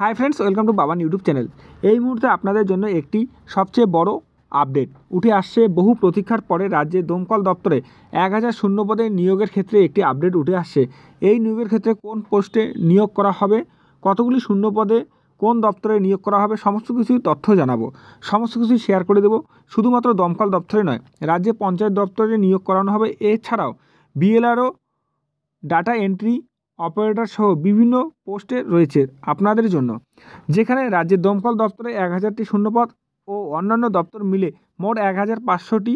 high friends welcome to Baban YouTube channel এই মুহূর্তে আপনাদের জন্য একটি সবচেয়ে বড় আপডেট উঠে আসছে বহু প্রতীক্ষার পরে রাজ্যে দমকল দপ্তরে এক হাজার শূন্য পদে নিয়োগের ক্ষেত্রে একটি আপডেট উঠে আসছে এই নিয়োগের ক্ষেত্রে কোন পোস্টে নিয়োগ করা হবে কতগুলি শূন্য পদে কোন দপ্তরে নিয়োগ করা হবে সমস্ত কিছুই তথ্য জানাবো সমস্ত কিছু শেয়ার করে দেব শুধুমাত্র দমকল দপ্তরে নয় রাজ্যে পঞ্চায়েত দপ্তরে নিয়োগ করানো হবে এছাড়াও বিএলআরও ডাটা এন্ট্রি অপারেটর সহ বিভিন্ন পোস্টে রয়েছে আপনাদের জন্য যেখানে রাজ্যের দমকল দপ্তরে এক হাজারটি শূন্যপদ ও অন্যান্য দপ্তর মিলে মোট এক হাজার পাঁচশোটি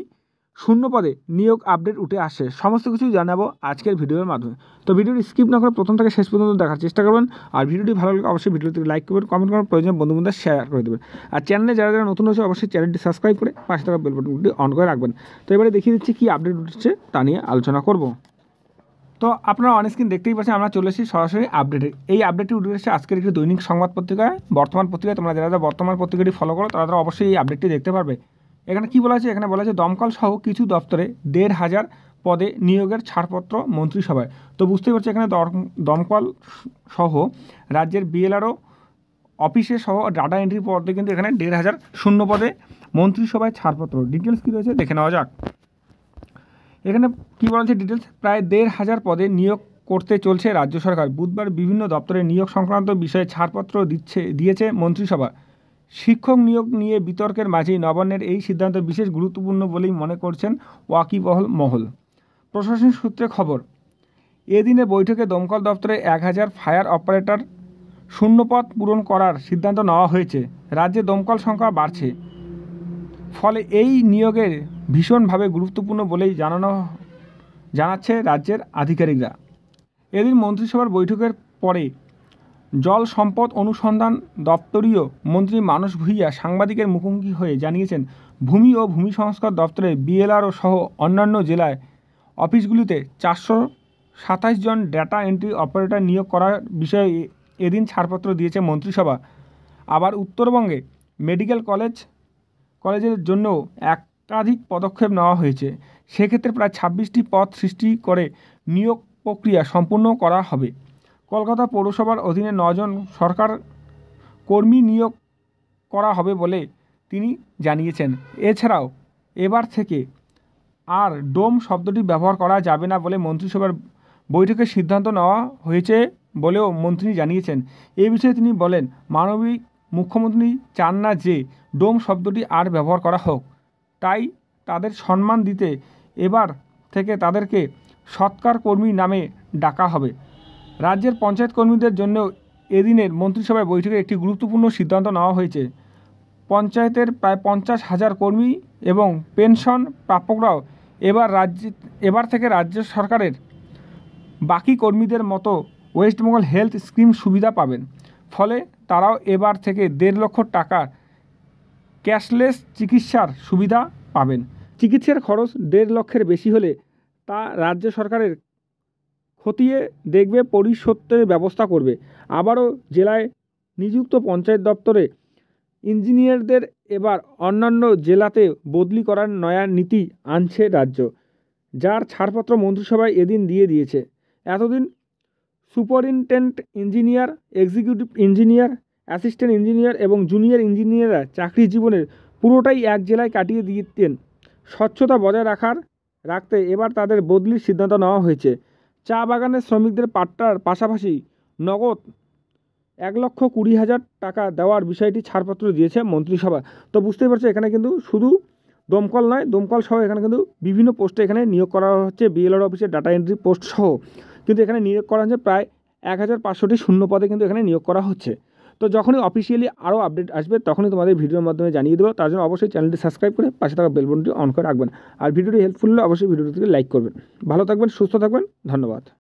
শূন্যপদে নিয়োগ আপডেট উঠে আসে সমস্ত কিছু জানাবো আজকের ভিডিওর মাধ্যমে তো ভিডিওটি স্কিপ না করে প্রথম থেকে শেষ পর্যন্ত দেখার চেষ্টা করবেন আর ভিডিওটি ভালো লাগলে অবশ্যই ভিডিওটি লাইক করবেন কমেন্ট করবেন প্রয়োজন বন্ধু বন্ধুদের শেয়ার করে দেবেন আর চ্যানেলে যারা যারা নতুন হয়েছে অবশ্যই চ্যানেলটি সাবস্ক্রাইব করে পাশে থাকা বেল অন করে রাখবেন তো এবারে দেখিয়ে দিচ্ছি কী আপডেট উঠছে তা নিয়ে আলোচনা করবো তো আপনারা অন স্ক্রিন দেখতেই পাচ্ছেন আমরা চলে এসেছি সরাসরি আপডেটে এই আপডেটটি উঠে এসেছে আজকের একটি দৈনিক সংবাদ পত্রিকায় বর্তমান পত্রিকায় তোমরা যারা যারা বর্তমান পত্রিকাটি ফলো করো তারা তারা অবশ্যই এই আপডেটটি দেখতে পারবে এখানে কি বলা হয়েছে এখানে বলা হয়েছে দমকল সহ কিছু দপ্তরে দেড় হাজার পদে নিয়োগের ছাড়পত্র মন্ত্রিসভায় তো বুঝতেই পারছি এখানে দমকল সহ রাজ্যের বিএলআরও অফিসে সহ ডাটা এন্ট্রি পদে কিন্তু এখানে দেড় হাজার শূন্য পদে মন্ত্রিসভায় ছাড়পত্র ডিটেলস কী রয়েছে দেখে নেওয়া যাক এখানে কি বলা হচ্ছে ডিটেলস প্রায় দেড় হাজার পদে নিয়োগ করতে চলছে রাজ্য সরকার বুধবার বিভিন্ন দপ্তরে নিয়োগ সংক্রান্ত বিষয়ে ছাড়পত্র দিচ্ছে দিয়েছে মন্ত্রিসভা শিক্ষক নিয়োগ নিয়ে বিতর্কের মাঝেই নবান্নের এই সিদ্ধান্ত বিশেষ গুরুত্বপূর্ণ বলেই মনে করছেন ওয়াকিবহল মহল প্রশাসন সূত্রে খবর এদিনে বৈঠকে দমকল দপ্তরে এক হাজার ফায়ার অপারেটর শূন্যপদ পূরণ করার সিদ্ধান্ত নেওয়া হয়েছে রাজ্যে দমকল সংখ্যা বাড়ছে ফলে এই নিয়োগের ভীষণভাবে গুরুত্বপূর্ণ বলেই জানানো জানাচ্ছে রাজ্যের আধিকারিকরা এদিন মন্ত্রিসভার বৈঠকের পরে জল সম্পদ অনুসন্ধান দপ্তরীয় মন্ত্রী মানস ভূঁইয়া সাংবাদিকের মুখোমুখি হয়ে জানিয়েছেন ভূমি ও ভূমি সংস্কার দপ্তরে বিএলআরও সহ অন্যান্য জেলায় অফিসগুলিতে চারশো সাতাশ জন ডেটা এন্ট্রি অপারেটর নিয়োগ করার বিষয়ে এদিন ছাড়পত্র দিয়েছে মন্ত্রিসভা আবার উত্তরবঙ্গে মেডিকেল কলেজ কলেজের জন্য একাধিক পদক্ষেপ নেওয়া হয়েছে সেক্ষেত্রে প্রায় ছাব্বিশটি পদ সৃষ্টি করে নিয়োগ প্রক্রিয়া সম্পূর্ণ করা হবে কলকাতা পৌরসভার অধীনে নজন সরকার কর্মী নিয়োগ করা হবে বলে তিনি জানিয়েছেন এছাড়াও এবার থেকে আর ডোম শব্দটি ব্যবহার করা যাবে না বলে মন্ত্রিসভার বৈঠকে সিদ্ধান্ত নেওয়া হয়েছে বলেও মন্ত্রী জানিয়েছেন এ বিষয়ে তিনি বলেন মানবিক মুখ্যমন্ত্রী চান না যে ডোম শব্দটি আর ব্যবহার করা হোক তাই তাদের সম্মান দিতে এবার থেকে তাদেরকে সৎকার কর্মী নামে ডাকা হবে রাজ্যের পঞ্চায়েত কর্মীদের জন্য এদিনের মন্ত্রিসভায় বৈঠকে একটি গুরুত্বপূর্ণ সিদ্ধান্ত নেওয়া হয়েছে পঞ্চায়েতের প্রায় পঞ্চাশ হাজার কর্মী এবং পেনশন প্রাপকরাও এবার রাজ্য এবার থেকে রাজ্য সরকারের বাকি কর্মীদের মতো ওয়েস্টবেঙ্গল হেলথ স্কিম সুবিধা পাবেন ফলে তারাও এবার থেকে দেড় লক্ষ টাকার ক্যাশলেস চিকিৎসার সুবিধা পাবেন চিকিৎসার খরচ দেড় লক্ষের বেশি হলে তা রাজ্য সরকারের খতিয়ে দেখবে পরিশোধের ব্যবস্থা করবে আবারও জেলায় নিযুক্ত পঞ্চায়েত দপ্তরে ইঞ্জিনিয়ারদের এবার অন্যান্য জেলাতে বদলি করার নয়া নীতি আনছে রাজ্য যার ছাড়পত্র মন্ত্রিসভায় এদিন দিয়ে দিয়েছে এতদিন superintendent engineer executive engineer assistant engineer এবং জুনিয়র ইঞ্জিনিয়াররা চাকরি জীবনের পুরোটাই এক জেলায় কাটিয়ে দিতেন স্বচ্ছতা বজায় রাখার রাখতে এবার তাদের বদলির সিদ্ধান্ত নেওয়া হয়েছে চা বাগানের শ্রমিকদের পাট্টার পাশাপাশি নগদ এক লক্ষ কুড়ি হাজার টাকা দেওয়ার বিষয়টি ছাড়পত্র দিয়েছে মন্ত্রিসভা তো বুঝতেই পারছো এখানে কিন্তু শুধু দমকল নয় দমকল সহ এখানে কিন্তু বিভিন্ন পোস্টে এখানে নিয়োগ করা হচ্ছে বিএলআর অফিসের ডাটা এন্ট্রি পোস্ট সহ কিন্তু এখানে নিয়োগ করা হচ্ছে প্রায় এক হাজার পাঁচশোটি শূন্য পদে কিন্তু এখানে নিয়োগ করা হচ্ছে তো যখনই অফিসিয়ালি আরও আপডেট আসবে তখনই তোমাদের ভিডিওর মাধ্যমে জানিয়ে দেবো তার জন্য অবশ্যই চ্যানেলটি সাবস্ক্রাইব করে পাশে থাকা বেলবনটি অন করে রাখবেন আর ভিডিওটি হেল্পফুল হলে অবশ্যই ভিডিওটি লাইক করবেন ভালো থাকবেন সুস্থ থাকবেন ধন্যবাদ